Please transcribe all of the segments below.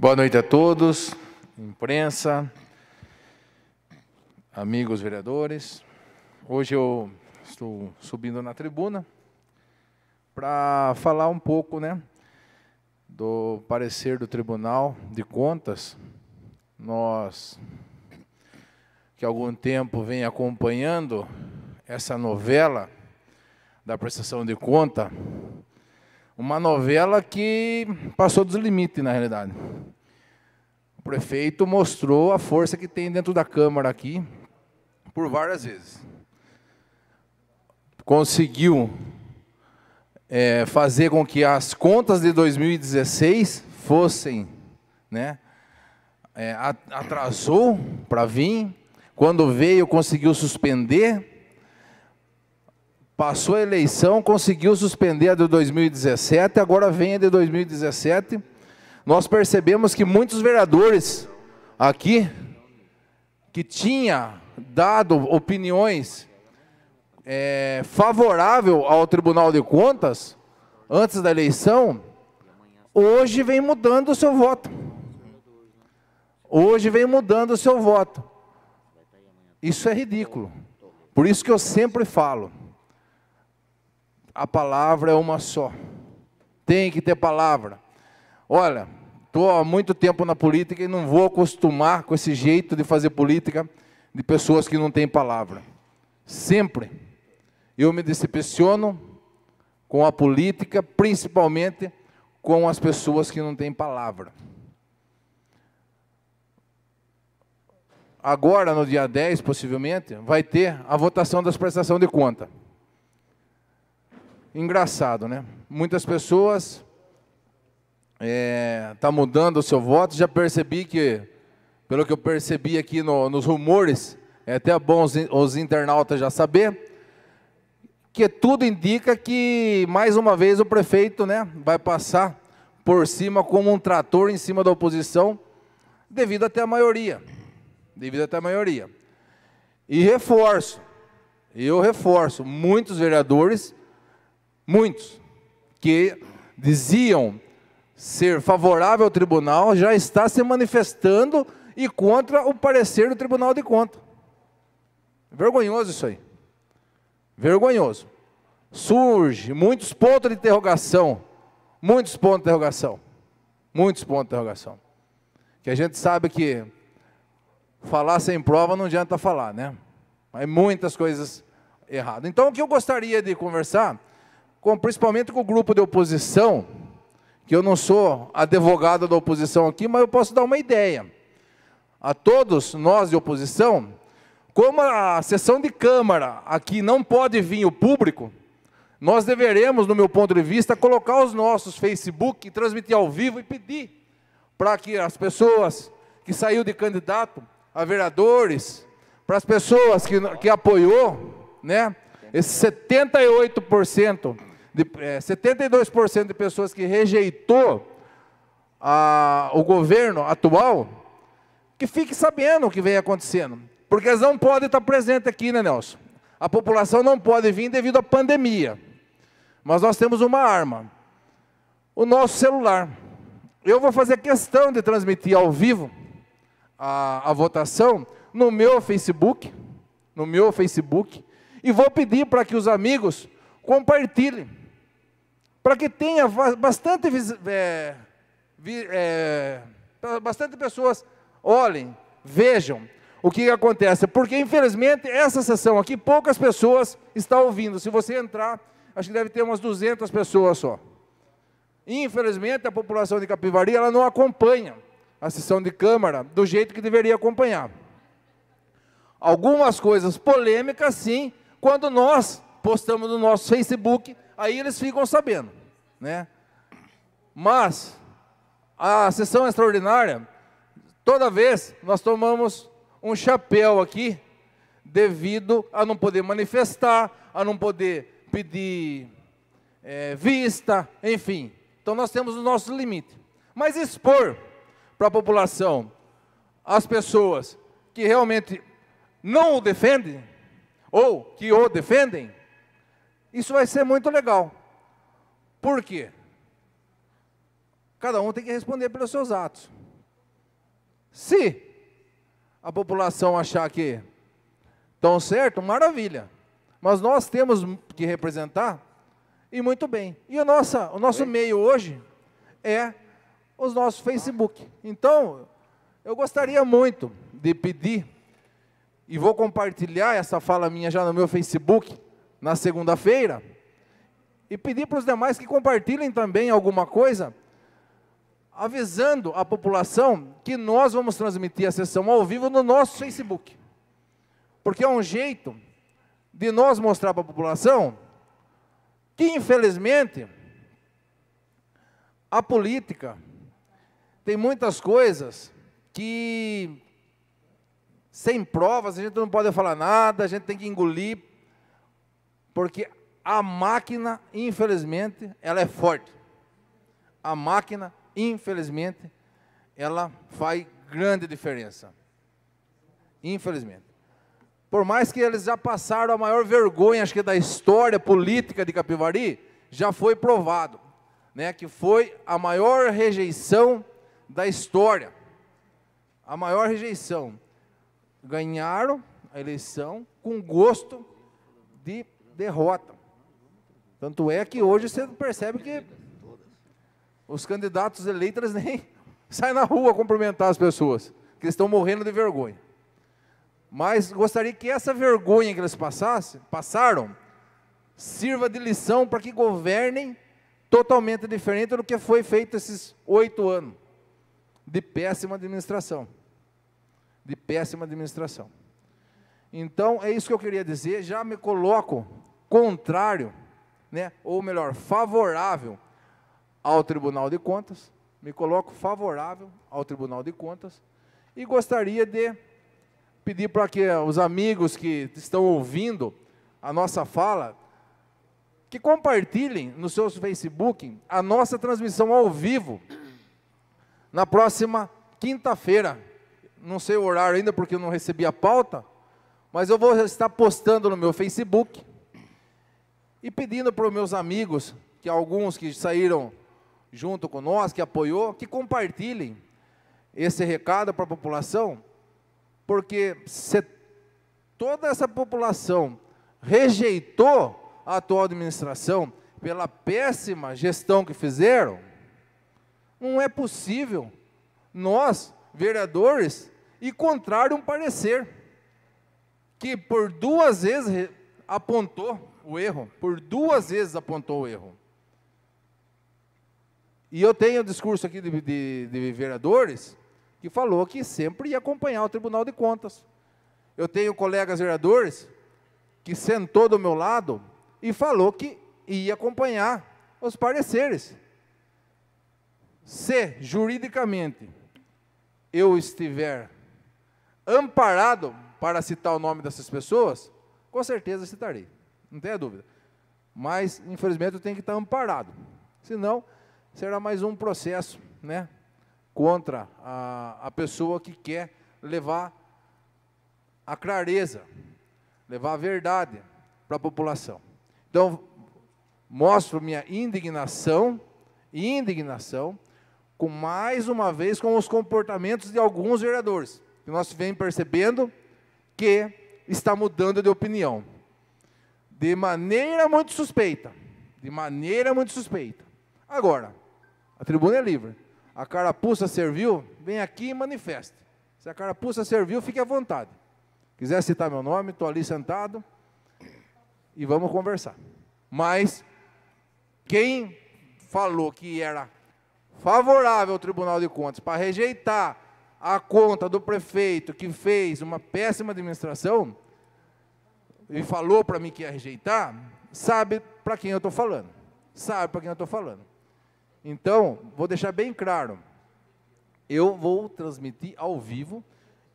Boa noite a todos, imprensa, amigos vereadores. Hoje eu estou subindo na tribuna para falar um pouco, né, do parecer do Tribunal de Contas. Nós que há algum tempo vem acompanhando essa novela da prestação de conta uma novela que passou dos limites, na realidade. O prefeito mostrou a força que tem dentro da Câmara aqui, por várias vezes. Conseguiu é, fazer com que as contas de 2016 fossem, né, é, atrasou para vir, quando veio conseguiu suspender, Passou a eleição, conseguiu suspender a de 2017, agora vem a de 2017. Nós percebemos que muitos vereadores aqui que tinha dado opiniões é, favorável ao Tribunal de Contas antes da eleição, hoje vem mudando o seu voto. Hoje vem mudando o seu voto. Isso é ridículo. Por isso que eu sempre falo, a palavra é uma só. Tem que ter palavra. Olha, estou há muito tempo na política e não vou acostumar com esse jeito de fazer política de pessoas que não têm palavra. Sempre eu me decepciono com a política, principalmente com as pessoas que não têm palavra. Agora, no dia 10, possivelmente, vai ter a votação das prestações de conta engraçado, né? Muitas pessoas é, tá mudando o seu voto. Já percebi que, pelo que eu percebi aqui no, nos rumores, é até bom os, os internautas já saber que tudo indica que mais uma vez o prefeito, né, vai passar por cima como um trator em cima da oposição, devido até a maioria, devido até a maioria. E reforço, eu reforço, muitos vereadores Muitos que diziam ser favorável ao tribunal já está se manifestando e contra o parecer do Tribunal de Conta. Vergonhoso isso aí. Vergonhoso. Surge muitos pontos de interrogação, muitos pontos de interrogação, muitos pontos de interrogação. Que a gente sabe que falar sem prova não adianta falar, né? Mas muitas coisas erradas. Então, o que eu gostaria de conversar com, principalmente com o grupo de oposição, que eu não sou advogado da oposição aqui, mas eu posso dar uma ideia. A todos nós de oposição, como a sessão de Câmara aqui não pode vir o público, nós deveremos, no meu ponto de vista, colocar os nossos Facebook, transmitir ao vivo e pedir para que as pessoas que saiu de candidato a vereadores, para as pessoas que, que apoiou, né, esses 78%, de, é, 72% de pessoas que rejeitou a, o governo atual, que fique sabendo o que vem acontecendo. Porque eles não podem estar presentes aqui, né, Nelson? A população não pode vir devido à pandemia. Mas nós temos uma arma: o nosso celular. Eu vou fazer questão de transmitir ao vivo a, a votação no meu Facebook, no meu Facebook, e vou pedir para que os amigos compartilhem, para que tenha bastante, é, é, bastante pessoas olhem, vejam o que acontece, porque infelizmente essa sessão aqui poucas pessoas estão ouvindo. Se você entrar, acho que deve ter umas 200 pessoas só. Infelizmente a população de Capivari ela não acompanha a sessão de câmara do jeito que deveria acompanhar. Algumas coisas polêmicas sim, quando nós postamos no nosso Facebook, aí eles ficam sabendo, né? Mas a sessão extraordinária, toda vez nós tomamos um chapéu aqui devido a não poder manifestar, a não poder pedir é, vista, enfim. Então nós temos o nosso limite. Mas expor para a população as pessoas que realmente não o defendem, ou que o defendem, isso vai ser muito legal. Por quê? Cada um tem que responder pelos seus atos. Se a população achar que estão certo, maravilha. Mas nós temos que representar e muito bem. E a nossa, o nosso meio hoje é os nossos Facebook. Então, eu gostaria muito de pedir e vou compartilhar essa fala minha já no meu Facebook na segunda-feira e pedir para os demais que compartilhem também alguma coisa, avisando a população que nós vamos transmitir a sessão ao vivo no nosso Facebook. Porque é um jeito de nós mostrar para a população que, infelizmente, a política tem muitas coisas que sem provas, a gente não pode falar nada, a gente tem que engolir, porque a máquina, infelizmente, ela é forte. A máquina, infelizmente, ela faz grande diferença. Infelizmente. Por mais que eles já passaram a maior vergonha, acho que da história política de Capivari, já foi provado, né, que foi a maior rejeição da história. A maior rejeição ganharam a eleição com gosto de derrota. Tanto é que hoje você percebe que os candidatos eleitos nem saem na rua cumprimentar as pessoas, que eles estão morrendo de vergonha. Mas gostaria que essa vergonha que eles passassem, passaram sirva de lição para que governem totalmente diferente do que foi feito esses oito anos de péssima administração de péssima administração. Então, é isso que eu queria dizer, já me coloco contrário, né, ou melhor, favorável ao Tribunal de Contas, me coloco favorável ao Tribunal de Contas e gostaria de pedir para que os amigos que estão ouvindo a nossa fala que compartilhem no seu Facebook a nossa transmissão ao vivo na próxima quinta-feira, não sei o horário ainda porque eu não recebi a pauta, mas eu vou estar postando no meu Facebook e pedindo para os meus amigos, que alguns que saíram junto com nós, que apoiou, que compartilhem esse recado para a população, porque se toda essa população rejeitou a atual administração pela péssima gestão que fizeram, não é possível nós vereadores e um parecer, que por duas vezes apontou o erro, por duas vezes apontou o erro. E eu tenho o discurso aqui de, de, de vereadores que falou que sempre ia acompanhar o Tribunal de Contas. Eu tenho colegas vereadores que sentou do meu lado e falou que ia acompanhar os pareceres. Se juridicamente eu estiver amparado para citar o nome dessas pessoas, com certeza citarei, não tenha dúvida. Mas, infelizmente, eu tenho que estar amparado, senão será mais um processo né, contra a, a pessoa que quer levar a clareza, levar a verdade para a população. Então, mostro minha indignação, indignação com mais uma vez com os comportamentos de alguns vereadores, que nós vem percebendo que está mudando de opinião. De maneira muito suspeita. De maneira muito suspeita. Agora, a tribuna é livre. A carapuça serviu, vem aqui e manifeste. Se a carapuça serviu, fique à vontade. Quiser citar meu nome, estou ali sentado e vamos conversar. Mas quem falou que era favorável ao Tribunal de Contas para rejeitar a conta do prefeito que fez uma péssima administração e falou para mim que ia rejeitar, sabe para quem eu estou falando. Sabe para quem eu estou falando. Então, vou deixar bem claro. Eu vou transmitir ao vivo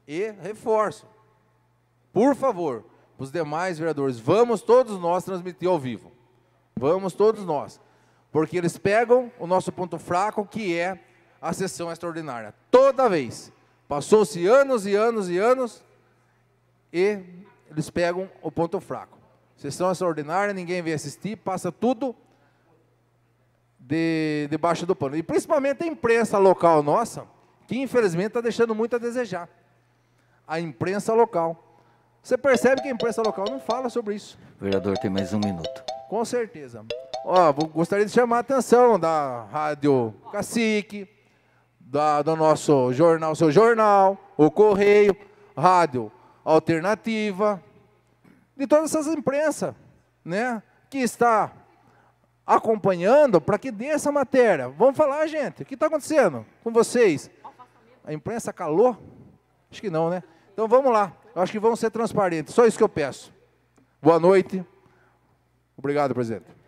e reforço. Por favor, para os demais vereadores, vamos todos nós transmitir ao vivo. Vamos todos nós. Porque eles pegam o nosso ponto fraco, que é a sessão extraordinária. Toda vez. Passou-se anos e anos e anos e eles pegam o ponto fraco. Sessão extraordinária, ninguém vem assistir, passa tudo de, debaixo do pano. E principalmente a imprensa local nossa, que infelizmente está deixando muito a desejar. A imprensa local. Você percebe que a imprensa local não fala sobre isso. Vereador, tem mais um minuto. Com certeza. Ó, vou, gostaria de chamar a atenção da Rádio Cacique, da, do nosso jornal, seu jornal, o Correio, Rádio Alternativa, de todas essas imprensas, né? Que está acompanhando para que dê essa matéria. Vamos falar, gente, o que está acontecendo com vocês? A imprensa calou? Acho que não, né? Então vamos lá. Eu acho que vamos ser transparentes. Só isso que eu peço. Boa noite. Obrigado, presidente.